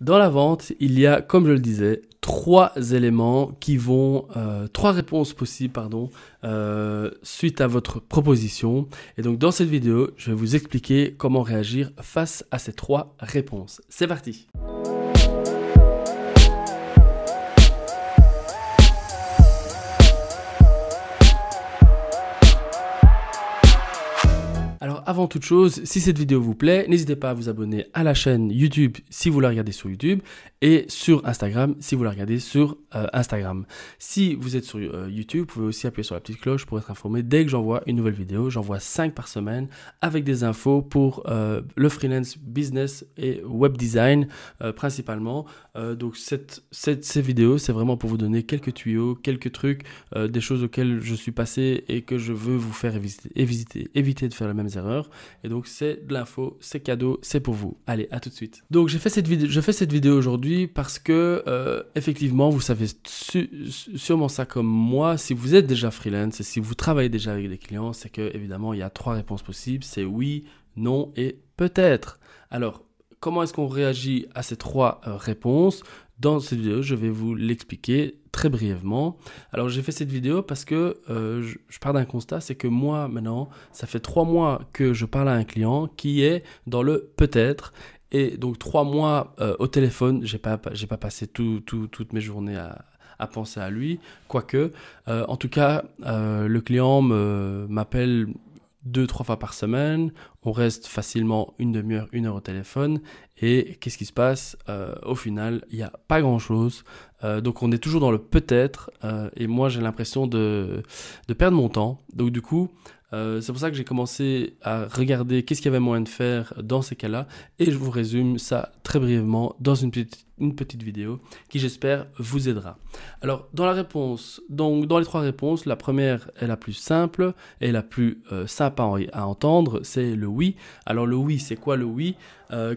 Dans la vente, il y a, comme je le disais, trois éléments qui vont, euh, trois réponses possibles, pardon, euh, suite à votre proposition. Et donc dans cette vidéo, je vais vous expliquer comment réagir face à ces trois réponses. C'est parti. Alors avant toute chose, si cette vidéo vous plaît, n'hésitez pas à vous abonner à la chaîne YouTube si vous la regardez sur YouTube et sur Instagram si vous la regardez sur euh, Instagram. Si vous êtes sur euh, YouTube, vous pouvez aussi appuyer sur la petite cloche pour être informé dès que j'envoie une nouvelle vidéo. J'envoie 5 par semaine avec des infos pour euh, le freelance business et web design principalement. donc cette, ces vidéos, c'est vraiment pour vous donner quelques tuyaux, quelques trucs, des choses auxquelles je suis passé et que je veux vous faire éviter, éviter, éviter de faire la même erreurs. Et donc c'est de l'info, c'est cadeau, c'est pour vous. Allez, à tout de suite. Donc j'ai fait cette vidéo, je fais cette vidéo aujourd'hui parce que euh, effectivement, vous savez sûrement ça comme moi, si vous êtes déjà freelance et si vous travaillez déjà avec des clients, c'est que évidemment il y a trois réponses possibles, c'est oui, non et peut-être. Alors Comment est-ce qu'on réagit à ces trois euh, réponses dans cette vidéo, je vais vous l'expliquer brièvement. Alors j'ai fait cette vidéo parce que euh, je, pars d'un constat, c'est que moi maintenant, ça fait trois mois que je parle à un client qui est dans le peut-être. Et donc trois mois euh, au téléphone, j'ai pas, j'ai pas passé tout, tout, toutes mes journées à, penser à lui, quoique. Euh, en tout cas, le client m'appelle deux, trois fois par semaine. On reste facilement une demi-heure, une heure au téléphone. Et qu'est-ce qui se passe Au final, il n'y a pas grand-chose. Euh, donc on est toujours dans le peut-être, euh, et moi j'ai l'impression de, de, perdre mon temps. Donc du coup, euh, c'est pour ça que j'ai commencé à regarder qu'est-ce qu'il y avait moyen de faire dans ces cas-là, et je vous résume ça très brièvement dans une petite, une petite vidéo qui j'espère vous aidera. Alors dans la réponse, donc dans les trois réponses, la première est la plus simple et la plus sympa à entendre, c'est le oui. Alors le oui, c'est quoi le oui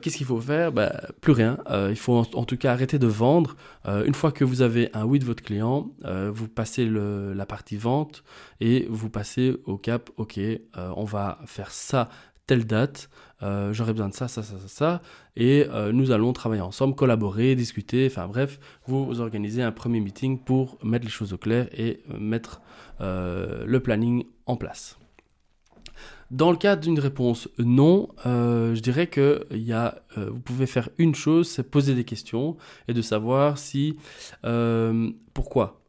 Qu'est-ce qu'il faut faire ben, Plus rien. il faut en, tout cas arrêter de vendre. une fois que vous avez un oui de votre client, euh, vous passez la partie vente et vous passez au cap, ok, euh, on va faire ça telle date, j'aurais euh, j'aurai besoin de ça, ça, ça, ça, ça, et nous allons travailler ensemble, collaborer, discuter, enfin bref, vous organisez un premier meeting pour mettre les choses au clair et mettre le planning en place. Dans le cadre d'une réponse non, euh, je dirais que euh, vous pouvez faire une chose, c'est poser des questions et de savoir si euh, pourquoi.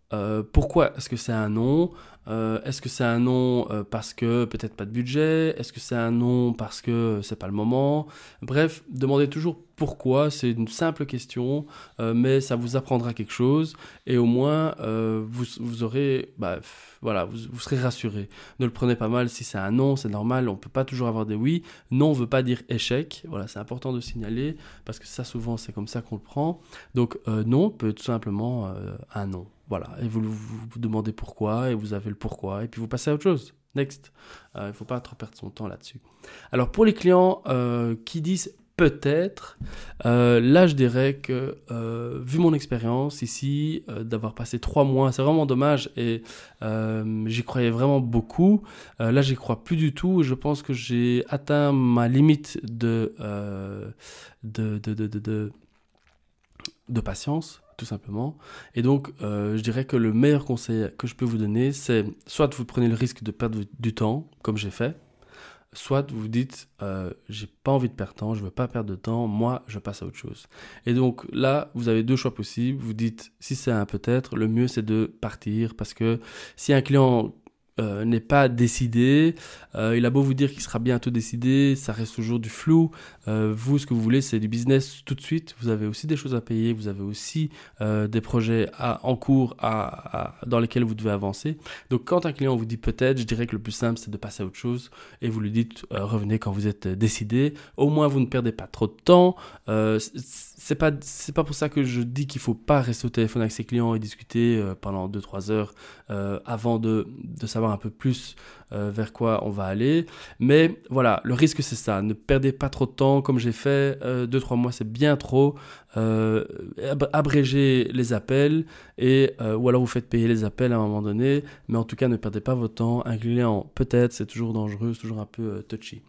pourquoi est-ce que c'est un non euh, est-ce que c'est un non euh, parce que peut-être pas de budget Est-ce que c'est un non parce que euh, c'est pas le moment Bref, demandez toujours pourquoi, c'est une simple question, mais ça vous apprendra quelque chose et au moins vous, aurez, bah, voilà, vous, serez rassuré. Ne le prenez pas mal si c'est un non, c'est normal, on peut pas toujours avoir des oui. Non veut pas dire échec, voilà, c'est important de signaler parce que ça souvent c'est comme ça qu'on le prend. Donc non peut être simplement un non. Voilà, et vous, vous demandez pourquoi, et vous avez le pourquoi, et puis vous passez à autre chose. Next. Euh, il ne faut pas trop perdre son temps là-dessus. Alors pour les clients euh, qui disent peut-être, euh, là je dirais que vu mon expérience ici, d'avoir passé trois mois, c'est vraiment dommage et j'y croyais vraiment beaucoup. là j'y crois plus du tout et je pense que j'ai atteint ma limite de, de, de de patience, tout simplement. Et donc, euh, je dirais que le meilleur conseil que je peux vous donner, c'est soit vous prenez le risque de perdre du temps, comme j'ai fait, soit vous dites, euh, j'ai pas envie de perdre de temps, je veux pas perdre de temps, moi, je passe à autre chose. Et donc là, vous avez deux choix possibles. Vous dites, si c'est un peut-être, le mieux c'est de partir parce que si un client euh, n'est pas décidé. Euh, il a beau vous dire qu'il sera bientôt décidé, ça reste toujours du flou. Euh, vous, ce que vous voulez, c'est du business tout de suite. Vous avez aussi des choses à payer, vous avez aussi des projets en cours dans lesquels vous devez avancer. Donc quand un client vous dit peut-être, je dirais que le plus simple, c'est de passer à autre chose et vous lui dites revenez quand vous êtes décidé. Au moins, vous ne perdez pas trop de temps. c'est pas c'est pas pour ça que je dis qu'il faut pas rester au téléphone avec ses clients et discuter pendant 2-3 heures avant de savoir un peu plus euh, vers quoi on va aller. Mais voilà, le risque c'est ça. Ne perdez pas trop de temps comme j'ai fait. 2-3 euh, mois c'est bien trop. Euh, abrégez les appels et ou alors vous faites payer les appels à un moment donné. Mais en tout cas, ne perdez pas votre temps. Un client peut-être, c'est toujours dangereux, c'est toujours un peu touchy.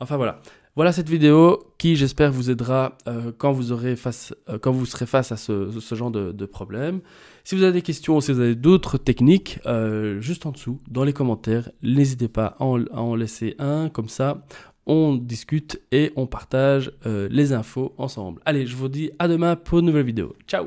Enfin voilà. Voilà cette vidéo qui, j'espère, vous aidera euh, quand, vous aurez face, euh, quand vous serez face à ce, genre de, problème. Si vous avez des questions ou si vous avez d'autres techniques, euh, juste en dessous, dans les commentaires, n'hésitez pas à en, laisser un, comme ça, on discute et on partage les infos ensemble. Allez, je vous dis à demain pour une nouvelle vidéo. Ciao